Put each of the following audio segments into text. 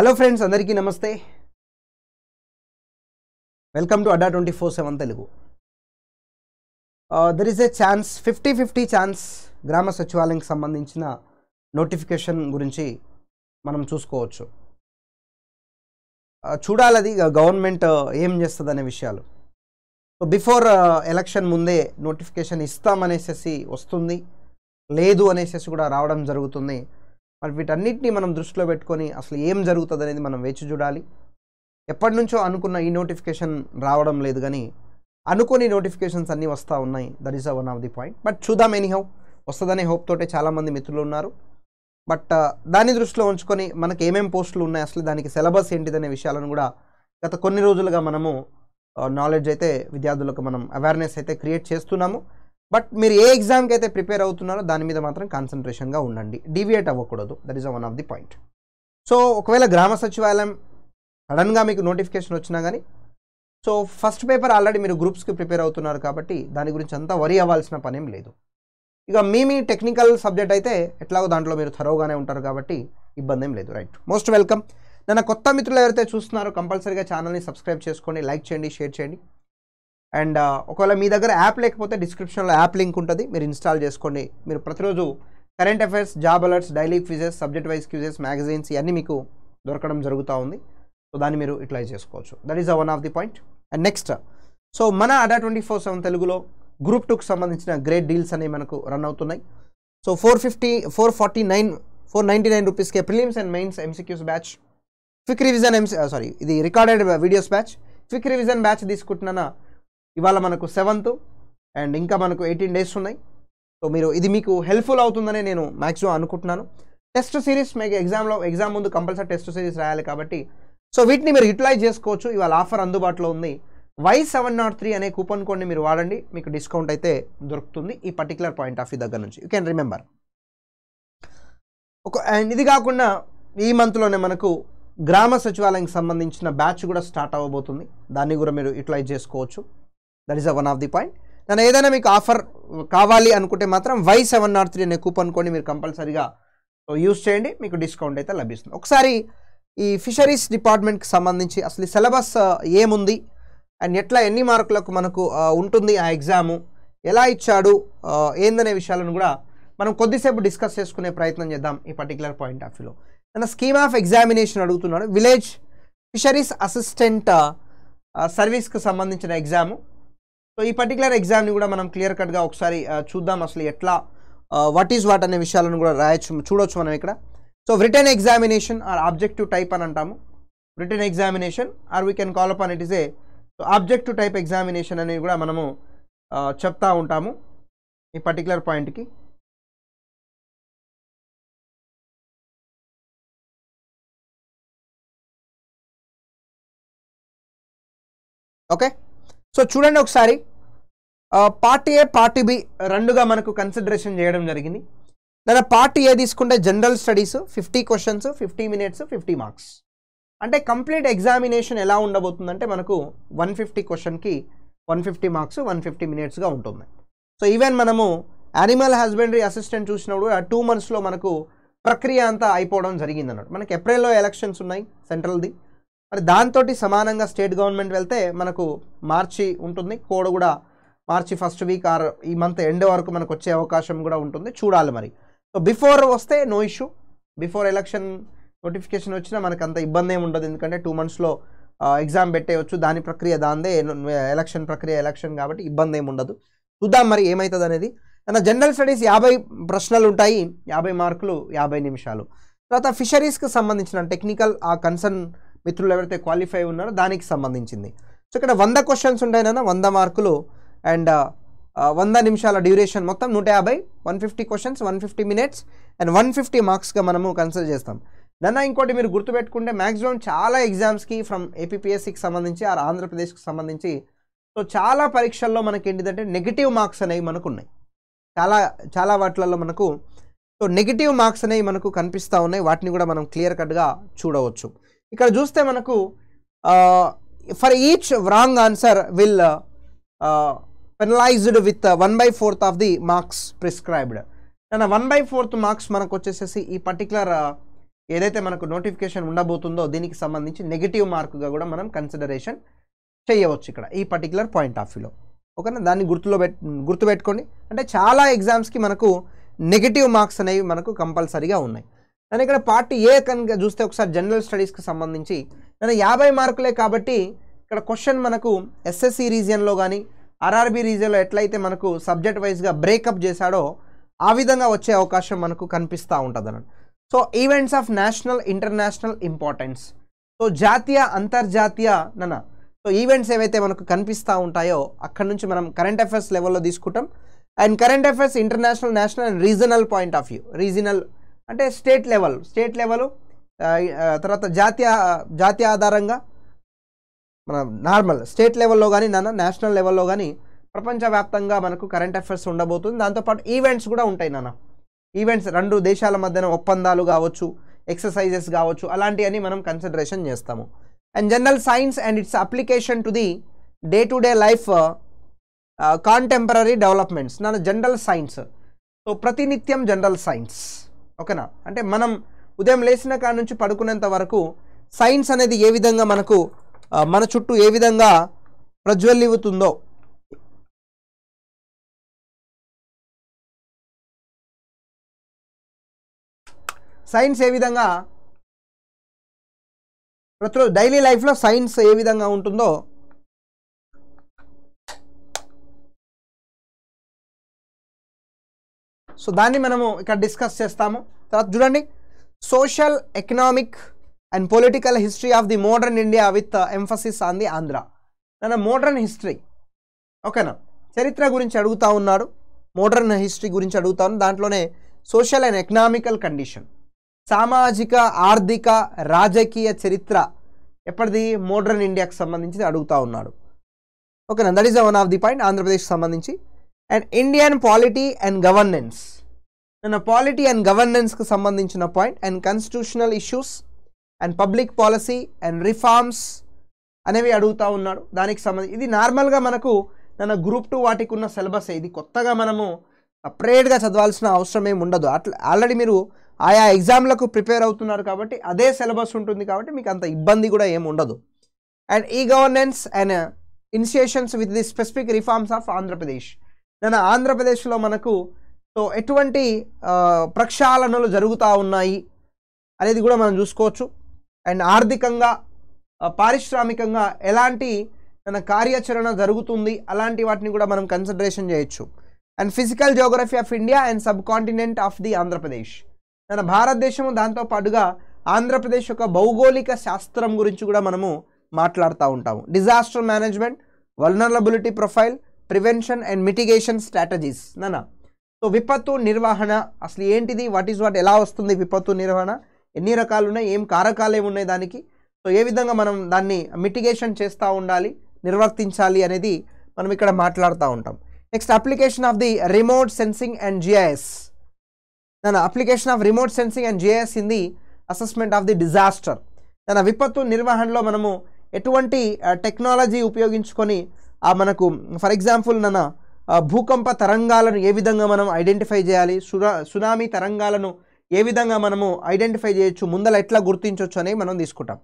hello friends అందరికీ నమస్తే welcome to Adda twenty four seven Telugu there is a chance fifty fifty chance గ్రామ సచివాలయంకి సంబంధించిన నోటిఫికేషన్ గురించి మనం చూసుకోవచ్చు చూడాలది గవర్నమెంట్ ఏం చేస్తుంది అనే విషయాలు సో బిఫోర్ ఎలక్షన్ ముందే నోటిఫికేషన్ ఇస్తామనేసేసి వస్తుంది లేదు అనేసి కూడా రావడం జరుగుతుంది మరి వీటన్నిటిని మనం దృష్టిలో పెట్టుకొని అసలు ఏం జరుగుతుంది అనేది మనం వేచి చూడాలి ఎప్పటి నుంచో అనుకున్న ఈ నోటిఫికేషన్ రావడం లేదు కానీ అనుకోని నోటిఫికేషన్స్ అన్నీ వస్తూ ఉన్నాయి that is one of the point but చూద్దాం ఎనీ హౌ వస్తుందనే హోప్ తోటే చాలామంది మిత్రులు ఉన్నారు బట్ uh, దాన్ని దృష్టిలో ఉంచుకొని మనకి ఏమేం పోస్టులు ఉన్నాయి అసలు దానికి సిలబస్ ఏంటిదనే విషయాలను కూడా గత కొన్ని రోజులుగా మనము నాలెడ్జ్ uh, అయితే విద్యార్థులకు మనం అవేర్నెస్ అయితే క్రియేట్ చేస్తున్నాము బట్ మీరు ఏ ఎగ్జామ్కి అయితే ప్రిపేర్ అవుతున్నారో దాని మీద మాత్రం కాన్సన్ట్రేషన్గా ఉండండి డివియేట్ అవ్వకూడదు that is one of the point so ఒకవేళ గ్రామ సచివాలయం సడన్గా మీకు నోటిఫికేషన్ వచ్చినా కానీ సో ఫస్ట్ పేపర్ ఆల్రెడీ మీరు గ్రూప్స్కి ప్రిపేర్ అవుతున్నారు కాబట్టి దాని గురించి అంతా వరి అవ్వాల్సిన పనేం లేదు ఇక మీ మీ టెక్నికల్ సబ్జెక్ట్ అయితే ఎట్లాగో దాంట్లో మీరు థరోగానే ఉంటారు కాబట్టి ఇబ్బంది ఏం లేదు రైట్ మోస్ట్ వెల్కమ్ నన్ను కొత్త మిత్రులు ఎవరైతే చూస్తున్నారో కంపల్సరీగా ఛానల్ని సబ్స్క్రైబ్ చేసుకోండి లైక్ చేయండి షేర్ చేయండి అండ్ ఒకవేళ మీ దగ్గర యాప్ లేకపోతే డిస్క్రిప్షన్లో యాప్ లింక్ ఉంటుంది మీరు ఇన్స్టాల్ చేసుకోండి మీరు ప్రతిరోజు current affairs job alerts daily quizzes subject wise quizzes magazines ఇవన్నీ మీకు దొరకడం జరుగుతూ ఉంది సో దాన్ని మీరు యూటిలైజ్ చేసుకోవచ్చు that is one of the point and next so మన అడా ట్వంటీ ఫోర్ సెవెన్ తెలుగులో గ్రూప్ టూకి సంబంధించిన గ్రేట్ డీల్స్ అనేవి మనకు రన్ అవుతున్నాయి so four fifty four forty nine four ninety nine రూపీస్కే prelims and mains MCQs batch quick revision MC sorry ఇది recorded videos batch quick revision batch తీసుకుంటున్నా ఇవాళ మనకు సెవెంత్ అండ్ ఇంకా మనకు ఎయిటీన్ డేస్ ఉన్నాయి సో మీరు ఇది మీకు హెల్ప్ఫుల్ అవుతుందని నేను మ్యాక్సిమం అనుకుంటున్నాను టెస్ట్ సిరీస్ మీకు ఎగ్జామ్లో ఎగ్జామ్ ముందు కంపల్సరీ టెస్ట్ సిరీస్ రాయాలి కాబట్టి సో వీటిని మీరు యూటిలైజ్ చేసుకోవచ్చు ఇవాళ ఆఫర్ అందుబాటులో ఉంది వై సెవెన్ నాట్ త్రీ అనే కూపన్ కోడ్ని మీరు వాడండి మీకు డిస్కౌంట్ అయితే దొరుకుతుంది ఈ పర్టికులర్ పాయింట్ ఆఫ్ వ్యూ దగ్గర నుంచి యూ కెన్ రిమెంబర్ ఒక అండ్ ఇది కాకుండా ఈ మంత్లోనే మనకు గ్రామ సచివాలయానికి సంబంధించిన బ్యాచ్ కూడా స్టార్ట్ అవ్వబోతుంది దాన్ని కూడా మీరు యూటిలైజ్ చేసుకోవచ్చు that is a one of the point నన్ను ఏదైనా మీకు ఆఫర్ కావాలి అనుకుంటే మాత్రం వై సెవెన్ నాట్ త్రీ అనే కూపన్ కోడ్ని మీరు కంపల్సరీగా యూస్ uh, చేయండి మీకు డిస్కౌంట్ అయితే లభిస్తుంది ఒకసారి ఈ ఫిషరీస్ డిపార్ట్మెంట్కి సంబంధించి అసలు ఈ సిలబస్ uh, ఏముంది అండ్ ఎట్లా ఎన్ని మార్కులకు మనకు uh, ఉంటుంది ఆ ఎగ్జాము ఎలా ఇచ్చాడు ఏందనే విషయాలను కూడా మనం కొద్దిసేపు డిస్కస్ చేసుకునే ప్రయత్నం చేద్దాం ఈ పర్టికులర్ పాయింట్ ఆఫ్ వ్యూలో నన్ను స్కీమ్ ఆఫ్ ఎగ్జామినేషన్ అడుగుతున్నాడు విలేజ్ ఫిషరీస్ అసిస్టెంట్ సర్వీస్కి సంబంధించిన ఎగ్జాము సో ఈ పర్టికులర్ ఎగ్జామ్ని కూడా మనం క్లియర్ కట్గా ఒకసారి చూద్దాం అసలు ఎట్లా వాట్ ఈజ్ వాట్ అనే విషయాలను కూడా రాయొచ్చు చూడొచ్చు మనం ఇక్కడ so written examination or objective type అని అంటాము written examination or we can call upon it is a so objective type examination అనేది కూడా మనము చెప్తా ఉంటాము ఈ పర్టికులర్ పాయింట్కి ఓకే సో చూడండి ఒకసారి పార్టీ ఏ పార్టీ బి రెండుగా మనకు కన్సిడరేషన్ చేయడం జరిగింది దాని పార్టీ ఏ తీసుకుంటే general studies fifty questions fifty minutes fifty marks అంటే కంప్లీట్ ఎగ్జామినేషన్ ఎలా ఉండబోతుందంటే మనకు వన్ ఫిఫ్టీ క్వశ్చన్కి one fifty marks one fifty మినిట్స్గా ఉంటుంది సో ఈవెన్ మనము యానిమల్ హస్బెండరీ అసిస్టెంట్ చూసినప్పుడు ఆ టూ మంత్స్లో మనకు ప్రక్రియ అంతా అయిపోవడం జరిగింది అన్నట్టు మనకి ఏప్రిల్లో ఎలక్షన్స్ ఉన్నాయి సెంట్రల్ది మరి దాంతో సమానంగా స్టేట్ గవర్నమెంట్ వెళ్తే మనకు మార్చి ఉంటుంది కోడ్ కూడా మార్చి ఫస్ట్ వీక్ ఆర్ ఈ మంత్ ఎండ్ వరకు మనకు వచ్చే అవకాశం కూడా ఉంటుంది చూడాలి మరి సో బిఫోర్ వస్తే no issue before election notification వచ్చినా మనకు అంత ఇబ్బంది ఏమి ఉండదు ఎందుకంటే టూ మంత్స్లో ఎగ్జామ్ పెట్టేయచ్చు దాని ప్రక్రియ దాందే ఎలక్షన్ ప్రక్రియ ఎలక్షన్ కాబట్టి ఇబ్బంది ఏమి ఉండదు చూద్దాం మరి ఏమవుతుంది అనేది తన జనరల్ స్టడీస్ యాభై ప్రశ్నలు ఉంటాయి యాభై మార్కులు యాభై నిమిషాలు తర్వాత ఫిషరీస్కి సంబంధించిన టెక్నికల్ ఆ కన్సర్న్ మిత్రులు ఎవరైతే క్వాలిఫై ఉన్నారో దానికి సంబంధించింది సో ఇక్కడ వంద క్వశ్చన్స్ ఉంటాయినా వంద మార్కులు అండ్ uh, uh, వంద నిమిషాల డ్యూరేషన్ మొత్తం నూట యాభై one fifty questions one fifty minutes and one fifty మార్క్స్గా మనము కన్సిడర్ చేస్తాం నన్న ఇంకోటి మీరు గుర్తుపెట్టుకుంటే మ్యాక్సిమం చాలా ఎగ్జామ్స్కి ఫ్రమ్ ఏపీపీఎస్సికి సంబంధించి ఆర్ ఆంధ్రప్రదేశ్కి సంబంధించి సో చాలా పరీక్షల్లో మనకి ఏంటిదంటే నెగిటివ్ మార్క్స్ అనేవి మనకు ఉన్నాయి చాలా చాలా వాటిలలో మనకు సో నెగిటివ్ మార్క్స్ అనేవి మనకు కనిపిస్తూ ఉన్నాయి వాటిని కూడా మనం క్లియర్ కట్గా చూడవచ్చు ఇక్కడ చూస్తే మనకు for each wrong answer will penalized with one by fourth of the marks prescribed and one by fourth marks మనకు వచ్చేసేసి ఈ పర్టికులర్ ఏదైతే మనకు నోటిఫికేషన్ ఉండబోతుందో దీనికి సంబంధించి నెగిటివ్ మార్క్గా కూడా మనం కన్సిడరేషన్ చేయవచ్చు ఇక్కడ ఈ పర్టికులర్ పాయింట్ ఆఫ్ వ్యూలో ఓకేనా దాన్ని గుర్తులో పెట్ గుర్తుపెట్టుకోండి అంటే చాలా ఎగ్జామ్స్కి మనకు నెగిటివ్ మార్క్స్ అనేవి మనకు కంపల్సరీగా ఉన్నాయి కానీ ఇక్కడ పార్ట్ ఏ కనుక చూస్తే ఒకసారి జనరల్ స్టడీస్కి సంబంధించి నన్ను యాభై మార్కులే కాబట్టి ఇక్కడ క్వశ్చన్ మనకు ఎస్ఎస్సి రీజియన్లో కానీ ఆర్ఆర్బి రీజియన్లో ఎట్లయితే మనకు సబ్జెక్ట్ వైజ్గా బ్రేకప్ చేశాడో ఆ విధంగా వచ్చే అవకాశం మనకు కనిపిస్తూ ఉంటుంది so events of national international importance so జాతీయ అంతర్జాతీయ నన్న సో ఈవెంట్స్ ఏవైతే మనకు కనిపిస్తూ ఉంటాయో అక్కడ నుంచి మనం కరెంట్ అఫైర్స్ లెవెల్లో తీసుకుంటాం and current affairs international national and regional point of view regional అంటే స్టేట్ లెవెల్ స్టేట్ లెవెల్ తర్వాత జాతీయ జాతీయ ఆధారంగా మన నార్మల్ స్టేట్ లెవెల్లో కానీ నాన్న నేషనల్ లెవెల్లో కానీ ప్రపంచవ్యాప్తంగా మనకు కరెంట్ అఫైర్స్ ఉండబోతుంది దాంతోపాటు ఈవెంట్స్ కూడా ఉంటాయి నాన్న ఈవెంట్స్ రెండు దేశాల మధ్యన ఒప్పందాలు కావచ్చు ఎక్సర్సైజెస్ కావచ్చు అలాంటివన్నీ మనం కన్సిడరేషన్ చేస్తాము and general science and its application to the day to day life contemporary developments నాన్న జనరల్ సైన్స్ సో ప్రతినిత్యం జనరల్ సైన్స్ ఓకేనా అంటే మనం ఉదయం లేచిన కాడ నుంచి పడుకునేంత వరకు సైన్స్ అనేది ఏ విధంగా మనకు మన చుట్టూ ఏ విధంగా ప్రజ్వల్లివుతుందో సైన్స్ ఏ విధంగా ప్రతిరోజు డైలీ లైఫ్లో సైన్స్ ఏ విధంగా ఉంటుందో సో దాన్ని మనము ఇక్కడ డిస్కస్ చేస్తాము తర్వాత చూడండి social economic and political history of the modern India with emphasis on the Andhra నన్న మోడర్న్ హిస్టరీ ఓకేనా చరిత్ర గురించి అడుగుతూ ఉన్నాడు మోడర్న్ హిస్టరీ గురించి అడుగుతాను దాంట్లోనే సోషల్ అండ్ ఎకనామికల్ కండిషన్ సామాజిక ఆర్థిక రాజకీయ చరిత్ర ఎప్పటిది మోడర్న్ ఇండియాకి సంబంధించి అడుగుతూ ఉన్నాడు ఓకేనా that is one of the point ఆంధ్రప్రదేశ్కి సంబంధించి and Indian polity and governance నేను పాలిటీ అండ్ గవర్నెన్స్కి సంబంధించిన point and constitutional issues and public policy and reforms అనేవి అడుగుతూ ఉన్నాడు దానికి సంబంధించి ఇది నార్మల్గా మనకు నన్న గ్రూప్ టూ వాటికి ఉన్న సిలబస్ ఇది కొత్తగా మనము సపరేట్గా చదవాల్సిన అవసరం ఏమి ఉండదు అట్లా ఆల్రెడీ మీరు ఆయా ఎగ్జామ్లకు ప్రిపేర్ అవుతున్నారు కాబట్టి అదే సిలబస్ ఉంటుంది కాబట్టి మీకు అంత ఇబ్బంది కూడా ఏమి ఉండదు and e governance and initiations with the specific reforms of Andhra Pradesh నేను ఆంధ్రప్రదేశ్లో మనకు సో ఎటువంటి ప్రక్షాళనలు జరుగుతూ ఉన్నాయి అనేది కూడా మనం చూసుకోవచ్చు అండ్ ఆర్థికంగా పారిశ్రామికంగా ఎలాంటి మన కార్యాచరణ జరుగుతుంది అలాంటి వాటిని కూడా మనం కన్సిడరేషన్ చేయొచ్చు and physical Geography of India and sub continent of the Andhra Pradesh మన భారతదేశము దాంతో పాటుగా ఆంధ్రప్రదేశ్ యొక్క భౌగోళిక శాస్త్రం గురించి కూడా మనము మాట్లాడుతూ ఉంటాము disaster management vulnerability profile prevention and mitigation strategies నానా సో విపత్తు నిర్వహణ అసలు ఏంటిది వాట్ ఈస్ వాట్ ఎలా వస్తుంది విపత్తు నిర్వహణ ఎన్ని రకాలు ఉన్నాయి ఏం కారకాలు ఏమి ఉన్నాయి దానికి సో ఏ విధంగా మనం దాన్ని మిటిగేషన్ చేస్తూ ఉండాలి నిర్వర్తించాలి అనేది మనం ఇక్కడ మాట్లాడుతూ ఉంటాం next application of the remote sensing and GIS దాని application of remote sensing and GIS in the assessment of the disaster దాని విపత్తు నిర్వహణలో మనము ఎటువంటి టెక్నాలజీ uh, ఉపయోగించుకొని మనకు ఫర్ ఎగ్జాంపుల్ నన్న భూకంప తరంగాలను ఏ విధంగా మనం ఐడెంటిఫై చేయాలి సునా సునామీ తరంగాలను ఏ విధంగా మనము ఐడెంటిఫై చేయొచ్చు ముందల ఎట్లా గుర్తించవచ్చు అనేవి మనం తీసుకుంటాం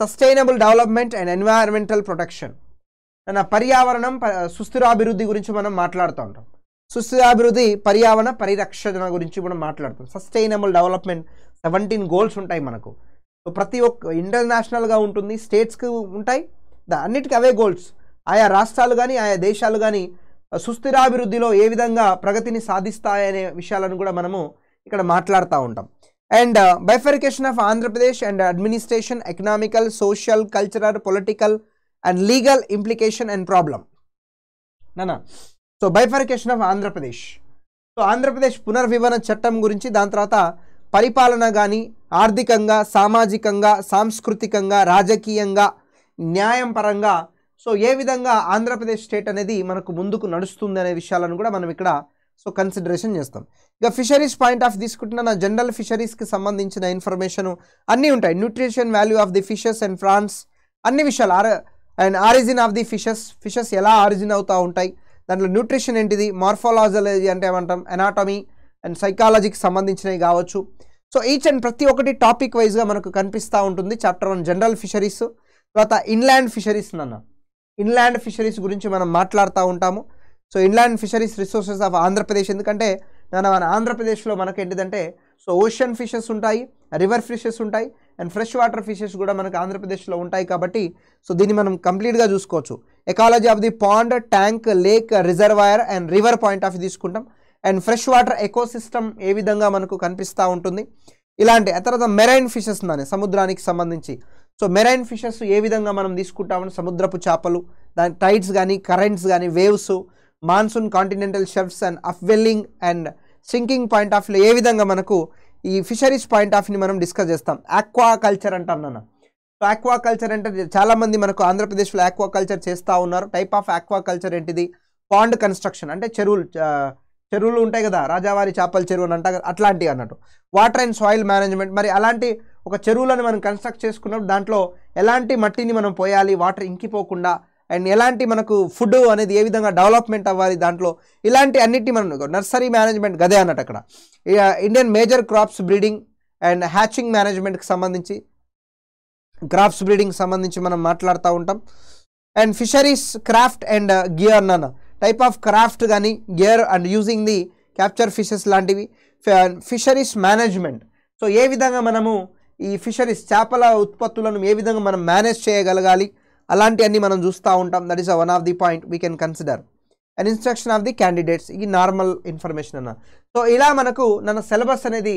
sustainable development and environmental protection నన్న పర్యావరణం సుస్థిరాభివృద్ధి గురించి మనం మాట్లాడుతూ ఉంటాం సుస్థిరాభివృద్ధి పర్యావరణ పరిరక్షణ గురించి మనం మాట్లాడతాం సస్టైనబుల్ డెవలప్మెంట్ సెవెంటీన్ గోల్స్ ఉంటాయి మనకు ప్రతి ఒక్క ఇంటర్నేషనల్గా ఉంటుంది స్టేట్స్కి ఉంటాయి అన్నిటికీ అవే గోల్స్ ఆయా రాష్ట్రాలు కానీ ఆయా దేశాలు కానీ సుస్థిరాభివృద్ధిలో ఏ విధంగా ప్రగతిని సాధిస్తాయనే విషయాలను కూడా మనము ఇక్కడ మాట్లాడుతూ ఉంటాం and bifurcation of Andhra Pradesh and administration economical social cultural political and legal implication and problem నానా so bifurcation of Andhra Pradesh so Andhra Pradesh పునర్వివరణ చట్టం గురించి దాని తర్వాత పరిపాలన కానీ ఆర్థికంగా సామాజికంగా సాంస్కృతికంగా రాజకీయంగా న్యాయం పరంగా సో ఏ విధంగా ఆంధ్రప్రదేశ్ స్టేట్ అనేది మనకు ముందుకు నడుస్తుంది అనే విషయాలను కూడా మనం ఇక్కడ సో కన్సిడరేషన్ చేస్తాం ఇక ఫిషరీస్ పాయింట్ ఆఫ్ తీసుకుంటున్న నా జనరల్ ఫిషరీస్కి సంబంధించిన ఇన్ఫర్మేషను అన్నీ ఉంటాయి nutrition value of the fishes and prawns అన్ని విషయాలు or and origin of the fishes fishes ఎలా ఆరిజిన్ అవుతూ ఉంటాయి దాంట్లో న్యూట్రిషన్ ఏంటిది మార్ఫాలజీ అంటే ఏమంటాం ఎనాటమీ అండ్ సైకాలజీకి సంబంధించినవి కావచ్చు సో ఈచ్ అండ్ ప్రతి ఒక్కటి టాపిక్ వైజ్గా మనకు కనిపిస్తూ ఉంటుంది చాప్టర్ వన్ జనరల్ ఫిషరీస్ తర్వాత ఇన్లాండ్ ఫిషరీస్ అన్న ఇన్లాండ్ ఫిషరీస్ గురించి మనం మాట్లాడుతూ ఉంటాము so inland fisheries resources of Andhra Pradesh ఎందుకంటే మన మన ఆంధ్రప్రదేశ్లో మనకు ఏంటిదంటే సో ఓషన్ ఫిషెస్ ఉంటాయి రివర్ ఫిషెస్ ఉంటాయి అండ్ ఫ్రెష్ వాటర్ ఫిషెస్ కూడా మనకు ఆంధ్రప్రదేశ్లో ఉంటాయి కాబట్టి సో దీన్ని మనం కంప్లీట్గా చూసుకోవచ్చు ecology of the pond tank lake reservoir and river point of తీసుకుంటాం అండ్ ఫ్రెష్ వాటర్ ఎకోసిస్టమ్ ఏ విధంగా మనకు కనిపిస్తూ ఉంటుంది ఇలాంటి తర్వాత మెరైన్ ఫిషెస్ ఉన్నాయి సముద్రానికి సంబంధించి సో మెరైన్ ఫిషెస్ ఏ విధంగా మనం తీసుకుంటామని సముద్రపు చేపలు దాని టైడ్స్ కానీ కరెంట్స్ కానీ waves monsoon continental shelves and upwelling and sinking point ఆఫ్లో ఏ విధంగా మనకు ఈ ఫిషరీస్ పాయింట్ ఆఫ్ని మనం డిస్కస్ చేస్తాం ఆక్వా కల్చర్ అంటాం నాన్న సో ఆక్వా కల్చర్ అంటే చాలామంది మనకు ఆంధ్రప్రదేశ్లో ఆక్వా కల్చర్ చేస్తూ ఉన్నారు టైప్ ఆఫ్ ఆక్వా కల్చర్ ఏంటిది పాండ్ కన్స్ట్రక్షన్ అంటే చెరువులు చెరువులు ఉంటాయి కదా రాజావారి చేపల చెరువు అని అంట అట్లాంటివి అన్నట్టు వాటర్ అండ్ సాయిల్ మేనేజ్మెంట్ మరి అలాంటి ఒక చెరువులను మనం కన్స్ట్రక్ట్ చేసుకున్నప్పుడు దాంట్లో ఎలాంటి మట్టిని మనం పోయాలి వాటర్ ఇంకిపోకుండా అండ్ ఎలాంటి మనకు ఫుడ్ అనేది ఏ విధంగా డెవలప్మెంట్ అవ్వాలి దాంట్లో ఇలాంటి అన్నిటి మనం నర్సరీ మేనేజ్మెంట్ గదే అన్నట్టు అక్కడ Indian major crops breeding and hatching మేనేజ్మెంట్కి సంబంధించి క్రాప్స్ బ్రీడింగ్ సంబంధించి మనం మాట్లాడుతూ ఉంటాం and fisheries craft and gear నాన్న టైప్ ఆఫ్ క్రాఫ్ట్ కానీ gear and using the capture fishes లాంటివి ఫిషరీస్ మేనేజ్మెంట్ సో ఏ విధంగా మనము ఈ ఫిషరీస్ చేపల ఉత్పత్తులను ఏ విధంగా మనం మేనేజ్ చేయగలగాలి అలాంటివన్నీ మనం చూస్తూ ఉంటాం that is one of the point we can consider and instruction of the candidates ఈ నార్మల్ ఇన్ఫర్మేషన్ అన్న సో ఇలా మనకు నన్న సిలబస్ అనేది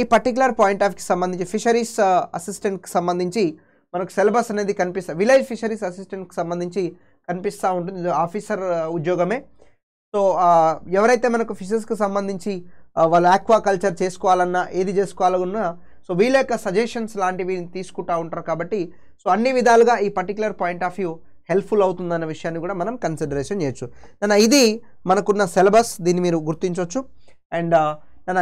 ఈ పర్టికులర్ పాయింట్ ఆఫ్కి సంబంధించి ఫిషరీస్ అసిస్టెంట్కి సంబంధించి మనకు సిలబస్ అనేది కనిపిస్తుంది విలేజ్ ఫిషరీస్ అసిస్టెంట్కి సంబంధించి కనిపిస్తూ ఉంటుంది ఆఫీసర్ ఉద్యోగమే సో ఎవరైతే మనకు ఫిషెస్కి సంబంధించి వాళ్ళు ఆక్వా కల్చర్ చేసుకోవాలన్నా ఏది చేసుకోవాలన్నా సో వీళ్ళ యొక్క సజెషన్స్ లాంటివి తీసుకుంటూ ఉంటారు కాబట్టి సో అన్ని విధాలుగా ఈ particular point of view helpful అవుతుందన్న విషయాన్ని కూడా మనం కన్సిడరేషన్ చేయొచ్చు నన్న ఇది మనకున్న సిలబస్ దీన్ని మీరు గుర్తించవచ్చు అండ్ నన్న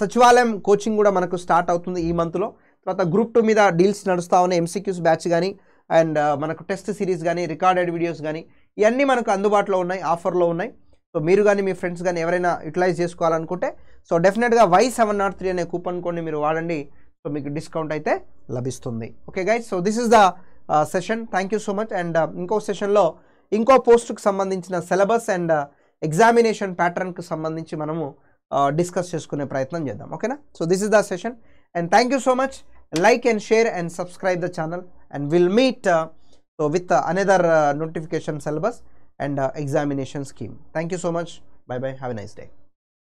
సచివాలయం కోచింగ్ కూడా మనకు స్టార్ట్ అవుతుంది ఈ మంత్లో తర్వాత గ్రూప్ టూ మీద డీల్స్ నడుస్తూ ఉన్న ఎంసీక్యూస్ బ్యాచ్ కానీ అండ్ మనకు టెస్ట్ సిరీస్ కానీ రికార్డెడ్ వీడియోస్ కానీ ఇవన్నీ మనకు అందుబాటులో ఉన్నాయి ఆఫర్లో ఉన్నాయి సో మీరు కానీ మీ ఫ్రెండ్స్ కానీ ఎవరైనా యూటిలైజ్ చేసుకోవాలనుకుంటే సో డెఫినెట్గా వై సెవెన్ నాట్ త్రీ అనే కూపన్ కోడ్ని మీరు వాడండి సో మీకు డిస్కౌంట్ అయితే లభిస్తుంది okay guys so this is the session thank you so much and ఇంకో సెషన్లో ఇంకో పోస్ట్కి సంబంధించిన సిలబస్ అండ్ ఎగ్జామినేషన్ ప్యాటర్న్కి సంబంధించి మనము డిస్కస్ చేసుకునే ప్రయత్నం చేద్దాం ఓకేనా so this is the session and thank you so much like and share and subscribe the channel and we'll meet uh, so with uh, another uh, notification syllabus and uh, examination scheme thank you so much bye bye have a nice day